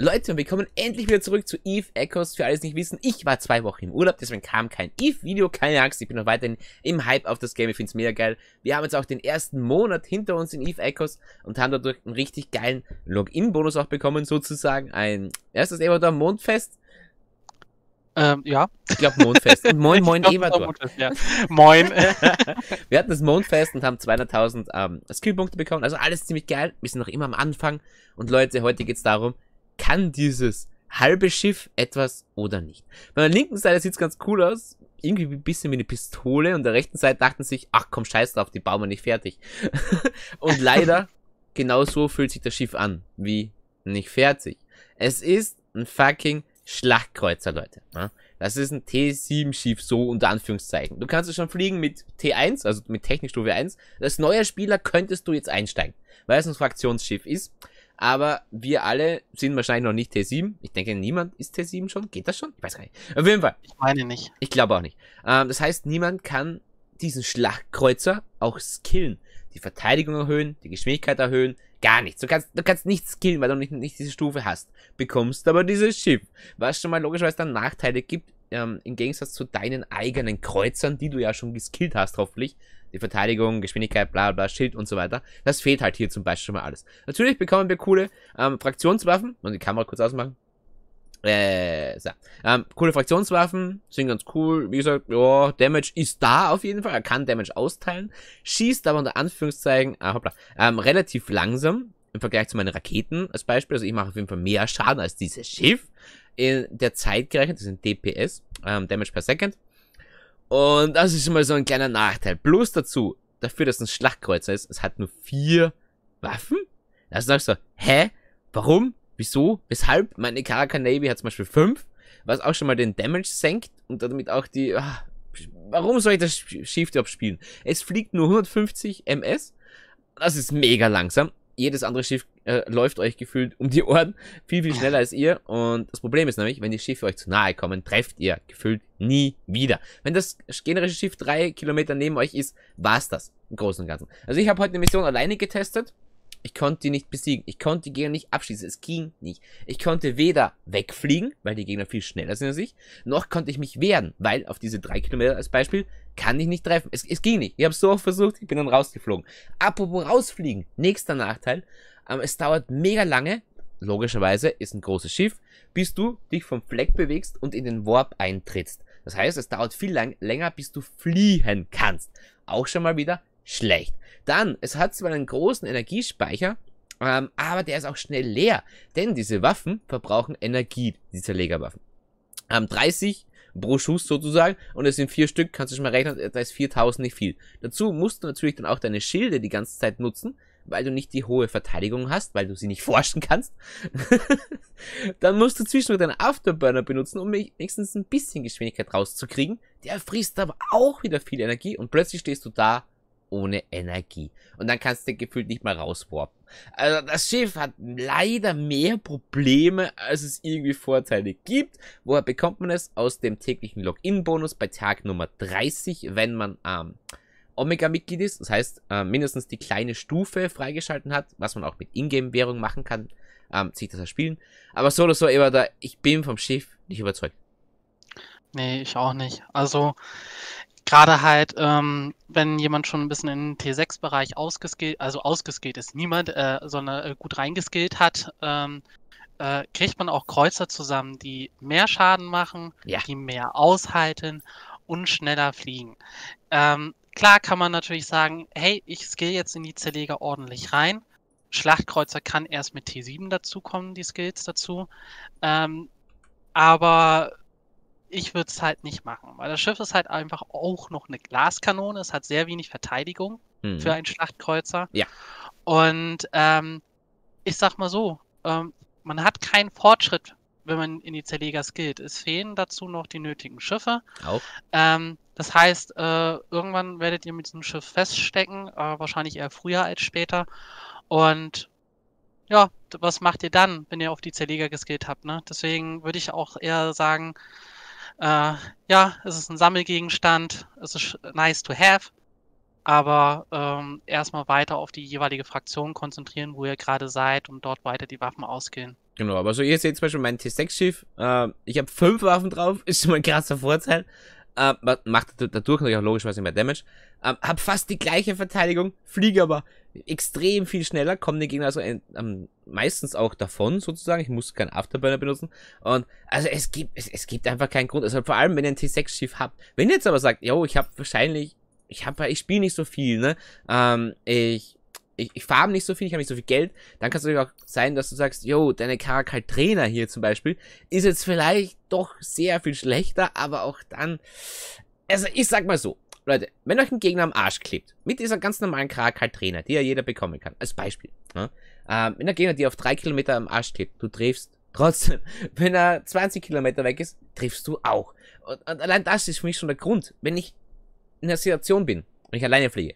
Leute, und wir kommen endlich wieder zurück zu Eve Echoes. Für alles nicht wissen, ich war zwei Wochen im Urlaub, deswegen kam kein Eve-Video. Keine Angst, ich bin noch weiterhin im Hype auf das Game. Ich finde es mega geil. Wir haben jetzt auch den ersten Monat hinter uns in Eve Echoes und haben dadurch einen richtig geilen Login-Bonus auch bekommen, sozusagen. Ein erstes Evador Mondfest. Ähm, ja. Ich glaube Mondfest. Und moin, moin, Evador. ja. Moin. wir hatten das Mondfest und haben 200.000 ähm, Skillpunkte bekommen. Also alles ziemlich geil. Wir sind noch immer am Anfang. Und Leute, heute geht es darum, kann dieses halbe Schiff etwas oder nicht. Bei der linken Seite sieht es ganz cool aus. Irgendwie ein bisschen wie eine Pistole. Und der rechten Seite dachten sich, ach komm, scheiß drauf, die bauen wir nicht fertig. und leider, genau so fühlt sich das Schiff an. Wie nicht fertig. Es ist ein fucking Schlachtkreuzer, Leute. Ne? Das ist ein T7-Schiff, so unter Anführungszeichen. Du kannst es schon fliegen mit T1, also mit Technikstufe 1. Als neuer Spieler könntest du jetzt einsteigen, weil es ein Fraktionsschiff ist. Aber wir alle sind wahrscheinlich noch nicht T7. Ich denke, niemand ist T7 schon. Geht das schon? Ich weiß gar nicht. Auf jeden Fall. Ich meine nicht. Ich glaube auch nicht. Ähm, das heißt, niemand kann diesen Schlachtkreuzer auch skillen die Verteidigung erhöhen, die Geschwindigkeit erhöhen, gar nichts. Du kannst, du kannst nichts skillen, weil du nicht, nicht diese Stufe hast. Bekommst aber dieses Schiff, was schon mal logischerweise dann Nachteile gibt, ähm, im Gegensatz zu deinen eigenen Kreuzern, die du ja schon geskillt hast, hoffentlich. Die Verteidigung, Geschwindigkeit, bla bla, Schild und so weiter. Das fehlt halt hier zum Beispiel schon mal alles. Natürlich bekommen wir coole ähm, Fraktionswaffen. Und die Kamera kurz ausmachen. Äh, so. Ähm, coole Fraktionswaffen, sind ganz cool. Wie gesagt, ja, Damage ist da auf jeden Fall. Er kann Damage austeilen. Schießt aber unter Anführungszeichen, ah, hoppla, ähm, relativ langsam im Vergleich zu meinen Raketen als Beispiel. Also ich mache auf jeden Fall mehr Schaden als dieses Schiff. In der Zeit gerechnet, das sind DPS, ähm, Damage per Second. Und das ist schon mal so ein kleiner Nachteil. Plus dazu, dafür, dass es ein Schlachtkreuzer ist, es hat nur vier Waffen. Also sagst du, hä? Warum? Wieso? Weshalb? Meine Karaka Navy hat zum Beispiel 5, was auch schon mal den Damage senkt und damit auch die... Ach, warum soll ich das Shift überhaupt spielen? Es fliegt nur 150 MS. Das ist mega langsam. Jedes andere Schiff äh, läuft euch gefühlt um die Ohren viel, viel schneller als ihr. Und das Problem ist nämlich, wenn die Schiffe euch zu nahe kommen, trefft ihr gefühlt nie wieder. Wenn das generische Schiff drei Kilometer neben euch ist, war's das im Großen und Ganzen. Also ich habe heute eine Mission alleine getestet. Ich konnte die nicht besiegen. Ich konnte die Gegner nicht abschließen. Es ging nicht. Ich konnte weder wegfliegen, weil die Gegner viel schneller sind als ich, noch konnte ich mich wehren, weil auf diese drei Kilometer als Beispiel kann ich nicht treffen. Es, es ging nicht. Ich habe es so oft versucht, ich bin dann rausgeflogen. Apropos rausfliegen, nächster Nachteil. Ähm, es dauert mega lange. Logischerweise ist ein großes Schiff, bis du dich vom Fleck bewegst und in den Warp eintrittst. Das heißt, es dauert viel lang, länger, bis du fliehen kannst. Auch schon mal wieder schlecht. Dann, es hat zwar einen großen Energiespeicher, ähm, aber der ist auch schnell leer, denn diese Waffen verbrauchen Energie, die Zerlegerwaffen. Ähm, 30 pro Schuss sozusagen und es sind vier Stück, kannst du schon mal rechnen, da ist 4000 nicht viel. Dazu musst du natürlich dann auch deine Schilde die ganze Zeit nutzen, weil du nicht die hohe Verteidigung hast, weil du sie nicht forschen kannst. dann musst du zwischendurch deinen Afterburner benutzen, um wenigstens ein bisschen Geschwindigkeit rauszukriegen. Der frisst aber auch wieder viel Energie und plötzlich stehst du da ohne Energie. Und dann kannst du gefühlt nicht mal rauswarpen. Also das Schiff hat leider mehr Probleme, als es irgendwie Vorteile gibt. Woher bekommt man es? Aus dem täglichen Login-Bonus bei Tag Nummer 30, wenn man ähm, Omega-Mitglied ist. Das heißt, äh, mindestens die kleine Stufe freigeschalten hat, was man auch mit Ingame-Währung machen kann. Ähm, sich das erspielen. Aber so oder so, immer da, ich bin vom Schiff nicht überzeugt. Nee, ich auch nicht. Also, Gerade halt, ähm, wenn jemand schon ein bisschen in den T6-Bereich ausgeskillt, also ausgeskillt ist niemand, äh, sondern äh, gut reingeskillt hat, ähm, äh, kriegt man auch Kreuzer zusammen, die mehr Schaden machen, ja. die mehr aushalten und schneller fliegen. Ähm, klar kann man natürlich sagen, hey, ich skill jetzt in die Zerleger ordentlich rein. Schlachtkreuzer kann erst mit T7 dazukommen, die Skills dazu. Ähm, aber ich würde es halt nicht machen, weil das Schiff ist halt einfach auch noch eine Glaskanone. Es hat sehr wenig Verteidigung mhm. für einen Schlachtkreuzer. Ja. Und ähm, ich sag mal so, ähm, man hat keinen Fortschritt, wenn man in die Zerlegers gilt. Es fehlen dazu noch die nötigen Schiffe. Auch. Ähm, das heißt, äh, irgendwann werdet ihr mit diesem Schiff feststecken, äh, wahrscheinlich eher früher als später. Und ja, was macht ihr dann, wenn ihr auf die Zerleger geskillt habt? Ne? Deswegen würde ich auch eher sagen, äh, ja, es ist ein Sammelgegenstand, es ist nice to have, aber ähm, erstmal weiter auf die jeweilige Fraktion konzentrieren, wo ihr gerade seid und dort weiter die Waffen ausgehen. Genau, aber so ihr seht zum Beispiel mein T6-Schiff, äh, ich habe fünf Waffen drauf, ist schon mal ein krasser Vorteil. Äh, macht dadurch natürlich auch logischerweise mehr Damage. Äh, hab fast die gleiche Verteidigung, fliege aber extrem viel schneller, kommen die Gegner also ein, äh, um, ähm, meistens auch davon sozusagen. Ich muss keinen Afterburner benutzen. Und also es gibt, es, es gibt einfach keinen Grund. Also vor allem, wenn ihr ein T6-Schiff habt. Wenn ihr jetzt aber sagt, yo, ich habe wahrscheinlich, ich habe, ich spiele nicht so viel, ne? Ähm, ich ich, ich farm nicht so viel, ich habe nicht so viel Geld, dann kann es natürlich auch sein, dass du sagst, yo, deine Karakal-Trainer hier zum Beispiel ist jetzt vielleicht doch sehr viel schlechter, aber auch dann, also ich sag mal so, Leute, wenn euch ein Gegner am Arsch klebt, mit dieser ganz normalen Karakal-Trainer, die ja jeder bekommen kann, als Beispiel, ne? ähm, wenn ein Gegner dir auf drei Kilometer am Arsch klebt, du triffst trotzdem. Wenn er 20 Kilometer weg ist, triffst du auch. Und, und allein das ist für mich schon der Grund, wenn ich in einer Situation bin und ich alleine fliege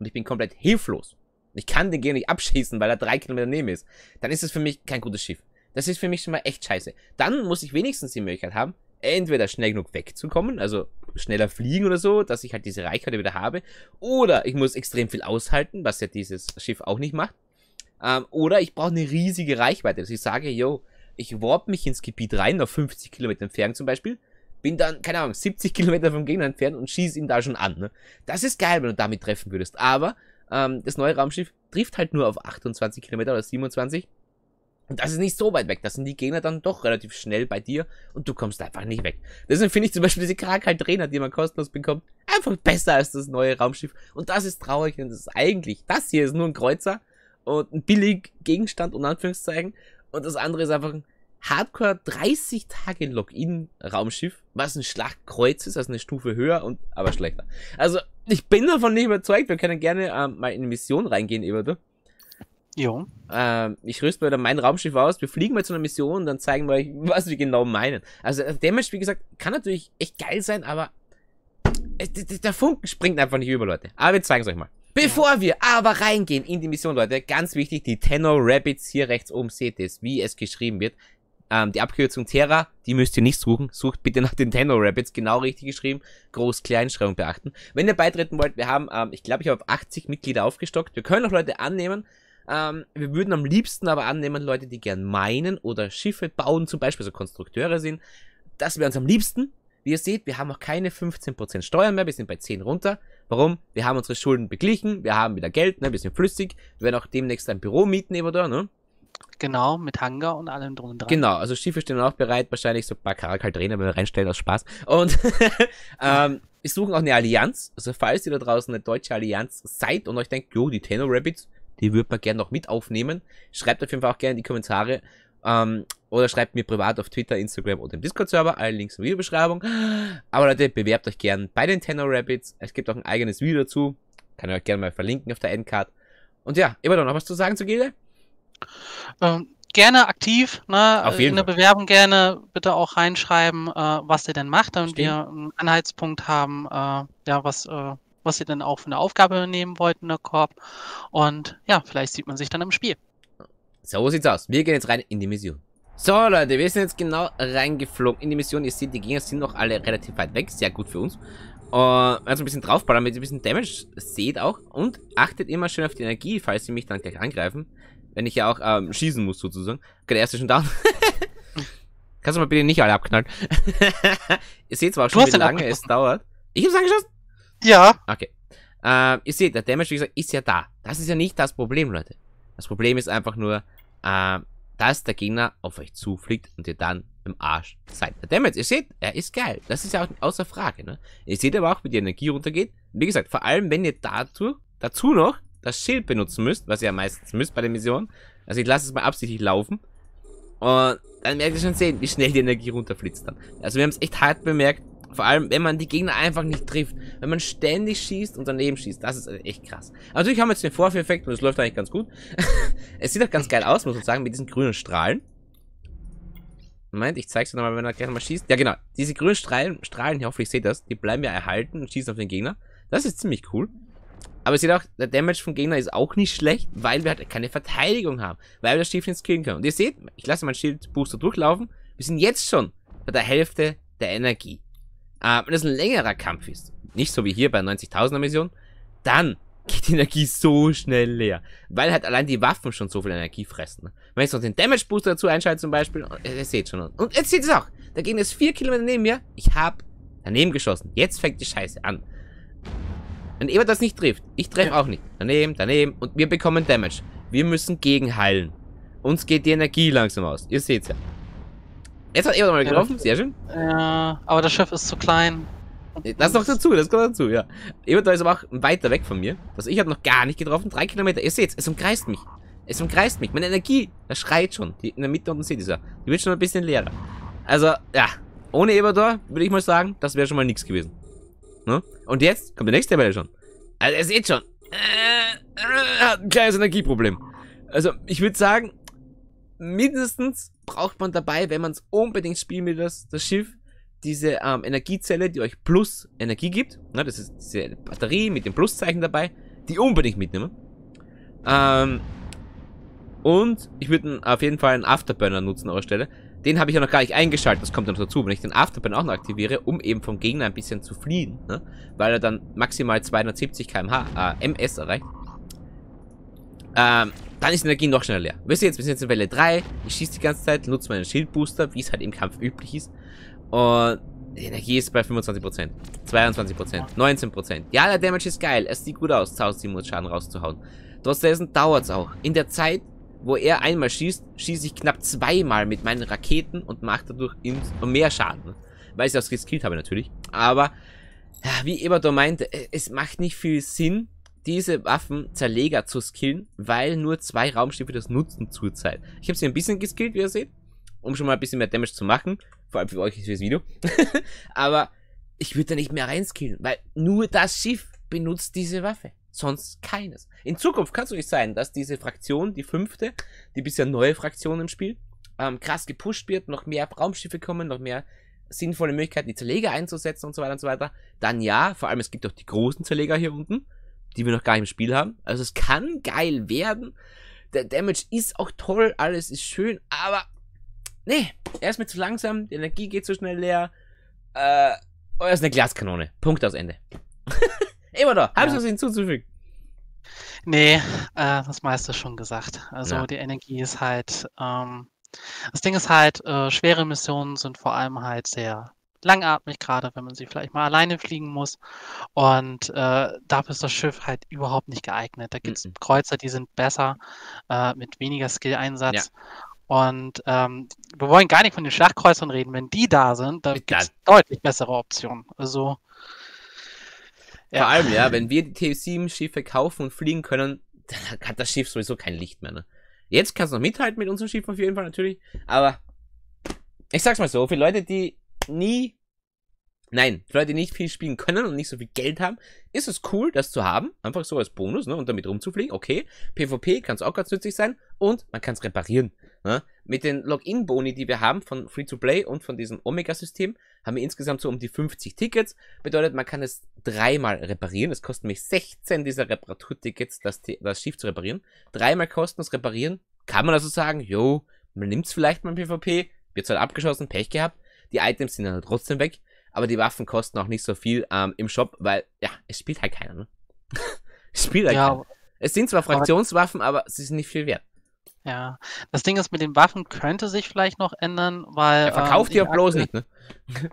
und ich bin komplett hilflos ich kann den Gegner nicht abschießen, weil er drei Kilometer neben ist, dann ist es für mich kein gutes Schiff. Das ist für mich schon mal echt scheiße. Dann muss ich wenigstens die Möglichkeit haben, entweder schnell genug wegzukommen, also schneller fliegen oder so, dass ich halt diese Reichweite wieder habe. Oder ich muss extrem viel aushalten, was ja dieses Schiff auch nicht macht. Ähm, oder ich brauche eine riesige Reichweite, Also ich sage, yo, ich warp mich ins Gebiet rein, auf 50 Kilometer entfernt zum Beispiel, bin dann, keine Ahnung, 70 Kilometer vom Gegner entfernt und schieße ihn da schon an. Ne? Das ist geil, wenn du damit treffen würdest. Aber ähm, das neue Raumschiff trifft halt nur auf 28 Kilometer oder 27 und das ist nicht so weit weg. Das sind die Gegner dann doch relativ schnell bei dir und du kommst einfach nicht weg. Deswegen finde ich zum Beispiel diese Krankheit Trainer, die man kostenlos bekommt, einfach besser als das neue Raumschiff. Und das ist traurig, denn das ist eigentlich, das hier ist nur ein Kreuzer und ein billig Gegenstand und Anführungszeichen. Und das andere ist einfach ein Hardcore 30 Tage Login Raumschiff, was ein Schlagkreuz ist, also eine Stufe höher und aber schlechter. Also ich bin davon nicht überzeugt. Wir können gerne ähm, mal in eine Mission reingehen, Eberto. Jo. Ähm, ich rüste mal dann mein Raumschiff aus, wir fliegen mal zu einer Mission und dann zeigen wir euch, was wir genau meinen. Also äh, Damage, wie gesagt, kann natürlich echt geil sein, aber der Funken springt einfach nicht über, Leute. Aber wir zeigen es euch mal. Bevor wir aber reingehen in die Mission, Leute, ganz wichtig, die Tenno Rabbits hier rechts oben, seht ihr es, wie es geschrieben wird. Ähm, die Abkürzung Terra, die müsst ihr nicht suchen. Sucht bitte nach den Tenno Rabbits, genau richtig geschrieben. Groß-Kleinschreibung beachten. Wenn ihr beitreten wollt, wir haben, ähm, ich glaube, ich habe auf 80 Mitglieder aufgestockt. Wir können noch Leute annehmen. Ähm, wir würden am liebsten aber annehmen, Leute, die gern meinen oder Schiffe bauen, zum Beispiel so Konstrukteure sind. Das wäre uns am liebsten. Wie ihr seht, wir haben auch keine 15% Steuern mehr, wir sind bei 10 runter. Warum? Wir haben unsere Schulden beglichen, wir haben wieder Geld, ne, wir sind flüssig. Wir werden auch demnächst ein Büro mieten, eben da, ne? Genau, mit Hangar und allem drum und dran. Genau, also Schiffe stehen auch bereit, wahrscheinlich so ein paar Karakaldrähne, wenn wir reinstellen, aus Spaß. Und ähm, wir suchen auch eine Allianz. Also falls ihr da draußen eine deutsche Allianz seid und euch denkt, jo, die Tenor Rabbits, die würde man gerne noch mit aufnehmen. Schreibt auf jeden Fall auch gerne in die Kommentare ähm, oder schreibt mir privat auf Twitter, Instagram oder im Discord-Server. Alle Links in der Videobeschreibung. Aber Leute, bewerbt euch gerne bei den Tenor Rabbits. Es gibt auch ein eigenes Video dazu. Kann ich euch gerne mal verlinken auf der Endcard. Und ja, immer noch was zu sagen zu Gede? Ähm, gerne aktiv, ne? Auf jeden in der Fall. Bewerbung gerne bitte auch reinschreiben, äh, was ihr denn macht, damit Stimmt. wir einen Anhaltspunkt haben, äh, ja, was äh, was sie dann auch für eine Aufgabe übernehmen wollten, der Korb. Und ja, vielleicht sieht man sich dann im Spiel. So sieht's aus. Wir gehen jetzt rein in die Mission. So Leute, wir sind jetzt genau reingeflogen in die Mission. Ihr seht, die Gegner sind noch alle relativ weit weg. Sehr gut für uns. Uh, also ein bisschen draufballern, damit ihr ein bisschen Damage seht auch. Und achtet immer schön auf die Energie, falls sie mich dann gleich angreifen. Wenn ich ja auch ähm, schießen muss sozusagen. Okay, der erste schon down. Kannst du mal bitte nicht alle abknallen. ihr seht zwar auch schon, wie lange es dauert. Ich hab's angeschossen. Ja. Okay. Ähm, ihr seht, der Damage, wie gesagt, ist ja da. Das ist ja nicht das Problem, Leute. Das Problem ist einfach nur, ähm, dass der Gegner auf euch zufliegt und ihr dann im Arsch seid. Der Damage, ihr seht, er ist geil. Das ist ja auch außer Frage, ne? Ihr seht aber auch, wie die Energie runtergeht. Wie gesagt, vor allem, wenn ihr dazu, dazu noch das Schild benutzen müsst, was ihr ja meistens müsst bei der Mission. Also ich lasse es mal absichtlich laufen. Und dann werdet ihr schon sehen, wie schnell die Energie runterflitzt dann. Also wir haben es echt hart bemerkt, vor allem, wenn man die Gegner einfach nicht trifft. Wenn man ständig schießt und daneben schießt. Das ist echt krass. Aber natürlich haben wir jetzt den Vorführeffekt und es läuft eigentlich ganz gut. es sieht auch ganz geil aus, muss man sagen, mit diesen grünen Strahlen. Moment, ich zeig's dir nochmal, wenn er gleich nochmal schießt. Ja, genau. Diese grünen Strahlen, Strahlen ich hoffe, ich sehe das, die bleiben ja erhalten und schießen auf den Gegner. Das ist ziemlich cool. Aber ihr seht auch, der Damage vom Gegner ist auch nicht schlecht, weil wir halt keine Verteidigung haben. Weil wir das Schiff nicht killen können. Und ihr seht, ich lasse meinen Schildbooster durchlaufen. Wir sind jetzt schon bei der Hälfte der Energie äh, wenn es ein längerer Kampf ist, nicht so wie hier bei 90.000er Mission, dann geht die Energie so schnell leer. Weil halt allein die Waffen schon so viel Energie fressen. Ne? Wenn ich noch den Damage Booster dazu einschalte zum Beispiel, und, oh, ihr seht schon. Und jetzt seht es auch. Da ging es vier Kilometer neben mir. Ich hab daneben geschossen. Jetzt fängt die Scheiße an. Wenn Ebert das nicht trifft, ich treffe auch nicht. Daneben, daneben und wir bekommen Damage. Wir müssen gegenheilen. Uns geht die Energie langsam aus. Ihr seht's ja. Jetzt hat Eon mal getroffen, sehr schön. Ja, aber das Schiff ist zu klein. Das noch dazu, das kommt dazu, ja. Eon ist aber auch weiter weg von mir. Also ich habe noch gar nicht getroffen, drei Kilometer. Ihr seht, es umkreist mich. Es umkreist mich. Meine Energie, das schreit schon. Die, in der Mitte unten seht ihr Die wird schon ein bisschen leerer. Also, ja. Ohne Eberdor würde ich mal sagen, das wäre schon mal nichts gewesen. Ne? Und jetzt kommt die nächste Welle schon. Also, ihr seht schon. Äh, äh, hat ein kleines Energieproblem. Also, ich würde sagen, mindestens braucht man dabei, wenn man es unbedingt spielen will, das, das Schiff, diese ähm, Energiezelle, die euch plus Energie gibt. Na, das ist diese Batterie mit dem Pluszeichen dabei, die unbedingt mitnehmen. Ähm, und ich würde auf jeden Fall einen Afterburner nutzen an eurer Stelle. Den habe ich ja noch gar nicht eingeschaltet, das kommt dann noch dazu. Wenn ich den Afterburn auch noch aktiviere, um eben vom Gegner ein bisschen zu fliehen, ne? weil er dann maximal 270 kmh äh, MS erreicht, ähm, dann ist die Energie noch schneller leer. Wisst ihr jetzt, wir sind jetzt in Welle 3. Ich schieße die ganze Zeit, nutze meinen Schildbooster, wie es halt im Kampf üblich ist. Und die Energie ist bei 25%, 22%, 19%. Ja, der Damage ist geil. Es sieht gut aus, 1700 Schaden rauszuhauen. Trotzdem dauert es auch. In der Zeit, wo er einmal schießt, schieße ich knapp zweimal mit meinen Raketen und mache dadurch mehr Schaden. Weil ich das geskillt habe natürlich. Aber, wie Eberdor meinte, es macht nicht viel Sinn, diese Waffen Zerleger zu skillen, weil nur zwei Raumschiffe das nutzen zurzeit. Ich habe sie ein bisschen geskillt, wie ihr seht, um schon mal ein bisschen mehr Damage zu machen. Vor allem für euch das Video. Aber ich würde da nicht mehr reinskillen, weil nur das Schiff benutzt diese Waffe. Sonst keines. In Zukunft kann es nicht sein, dass diese Fraktion, die fünfte, die bisher neue Fraktion im Spiel, ähm, krass gepusht wird, noch mehr Raumschiffe kommen, noch mehr sinnvolle Möglichkeiten, die Zerleger einzusetzen und so weiter und so weiter. Dann ja, vor allem es gibt auch die großen Zerleger hier unten die wir noch gar nicht im Spiel haben. Also es kann geil werden. Der Damage ist auch toll, alles ist schön, aber nee, er ist mir zu langsam, die Energie geht zu schnell leer. Äh, oh, er ist eine Glaskanone. Punkt aus Ende. Immer da. Haben Sie ja. was hinzuzufügen? Nee, äh, das meiste schon gesagt. Also ja. die Energie ist halt. Ähm, das Ding ist halt, äh, schwere Missionen sind vor allem halt sehr langatmig, gerade wenn man sie vielleicht mal alleine fliegen muss. Und äh, dafür ist das Schiff halt überhaupt nicht geeignet. Da gibt es mhm. Kreuzer, die sind besser, äh, mit weniger Skill-Einsatz. Ja. Und ähm, wir wollen gar nicht von den Schlachtkreuzern reden. Wenn die da sind, dann gibt es deutlich bessere Optionen. Also. Ja. Vor allem, ja, wenn wir die T7-Schiffe kaufen und fliegen können, dann hat das Schiff sowieso kein Licht mehr. Ne? Jetzt kannst du noch mithalten mit unserem Schiff auf jeden Fall natürlich, aber ich sag's mal so, für Leute, die nie, nein, für Leute, die nicht viel spielen können und nicht so viel Geld haben, ist es cool, das zu haben. Einfach so als Bonus, ne? Und damit rumzufliegen, okay. PvP kann es auch ganz nützlich sein und man kann es reparieren. Ne? Mit den Login-Boni, die wir haben von Free-to-Play und von diesem Omega-System, haben wir insgesamt so um die 50 Tickets. Bedeutet, man kann es dreimal reparieren. Es kostet mich 16 dieser Reparaturtickets, das, das Schiff zu reparieren. Dreimal kostenlos reparieren. Kann man also sagen, jo, man nimmt es vielleicht beim PvP, wird es halt abgeschossen, Pech gehabt, die Items sind dann halt trotzdem weg, aber die Waffen kosten auch nicht so viel ähm, im Shop, weil, ja, es spielt halt keiner, ne? es spielt halt ja, keiner. Es sind zwar Fraktionswaffen, aber sie sind nicht viel wert. Ja, das Ding ist, mit den Waffen könnte sich vielleicht noch ändern, weil. Ja, ähm, verkauft ähm, die auch bloß nicht, ne?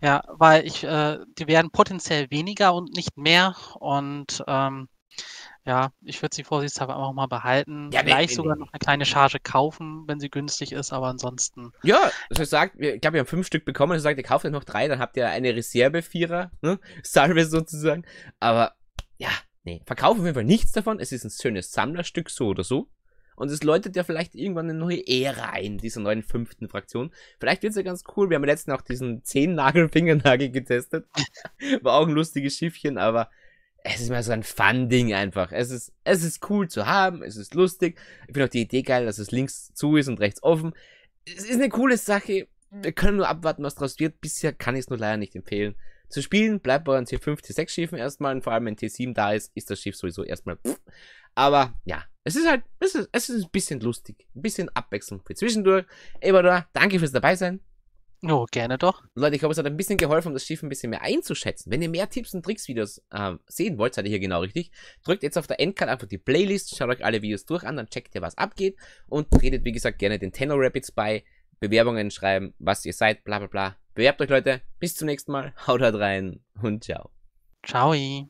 Ja, weil ich, äh, die werden potenziell weniger und nicht mehr und ähm, ja, ich würde sie vorsichtshalber einfach mal behalten. Ja, Vielleicht nee, sogar nee. noch eine kleine Charge kaufen, wenn sie günstig ist, aber ansonsten. Ja, also ich sagt, ich glaube, wir haben fünf Stück bekommen. Also sagt, ihr kauft jetzt noch drei, dann habt ihr eine Reserve-Vierer, ne? Salve sozusagen. Aber ja, nee. Verkaufen wir jeden Fall nichts davon. Es ist ein schönes Sammlerstück, so oder so. Und es läutet ja vielleicht irgendwann eine neue Ära ein, dieser neuen fünften Fraktion. Vielleicht wird es ja ganz cool. Wir haben letztens auch diesen zehn nagel fingernagel getestet. War auch ein lustiges Schiffchen, aber es ist mehr so ein Fun-Ding einfach. Es ist, es ist cool zu haben, es ist lustig. Ich finde auch die Idee geil, dass es links zu ist und rechts offen. Es ist eine coole Sache. Wir können nur abwarten, was draus wird. Bisher kann ich es nur leider nicht empfehlen. Zu spielen bleibt bei den T5, T6 Schiffen erstmal und vor allem wenn T7 da ist, ist das Schiff sowieso erstmal. Pff. Aber ja, es ist halt, es ist, es ist ein bisschen lustig, ein bisschen Abwechslung für zwischendurch. Eberda, danke fürs dabei sein. Oh, gerne doch. Leute, ich hoffe, es hat ein bisschen geholfen, um das Schiff ein bisschen mehr einzuschätzen. Wenn ihr mehr Tipps und Tricks-Videos ähm, sehen wollt, seid ihr hier genau richtig. Drückt jetzt auf der Endcard einfach die Playlist, schaut euch alle Videos durch an, dann checkt ihr, was abgeht. Und redet, wie gesagt, gerne den Tenno Rapids bei. Bewerbungen schreiben, was ihr seid, bla bla bla. Bewerbt euch, Leute. Bis zum nächsten Mal. Haut halt rein und ciao. Ciao.